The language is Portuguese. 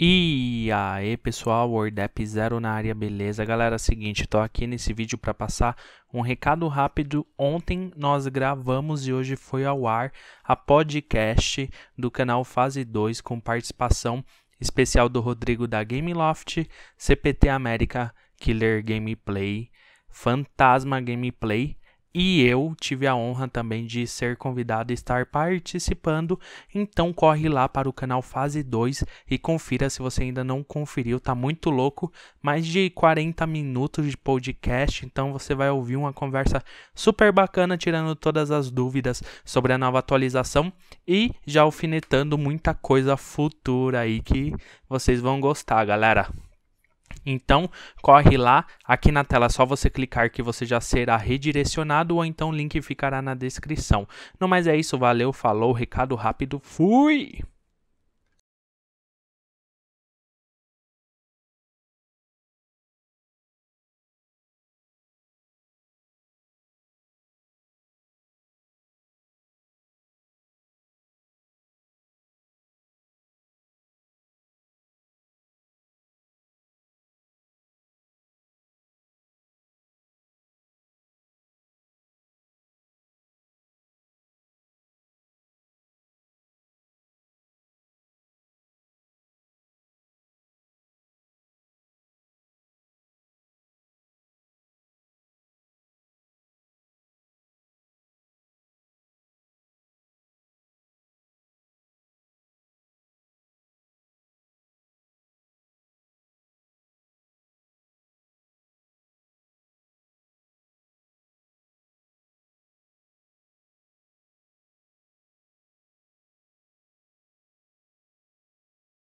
E aí pessoal, WordApp Zero na área, beleza? Galera, é seguinte, tô aqui nesse vídeo para passar um recado rápido. Ontem nós gravamos e hoje foi ao ar a podcast do canal Fase 2 com participação especial do Rodrigo da Gameloft, CPT América, Killer Gameplay, Fantasma Gameplay e eu tive a honra também de ser convidado a estar participando. Então corre lá para o canal Fase 2 e confira se você ainda não conferiu, tá muito louco, mais de 40 minutos de podcast, então você vai ouvir uma conversa super bacana tirando todas as dúvidas sobre a nova atualização e já alfinetando muita coisa futura aí que vocês vão gostar, galera. Então, corre lá, aqui na tela é só você clicar que você já será redirecionado ou então o link ficará na descrição. Não mais é isso, valeu, falou, recado rápido, fui!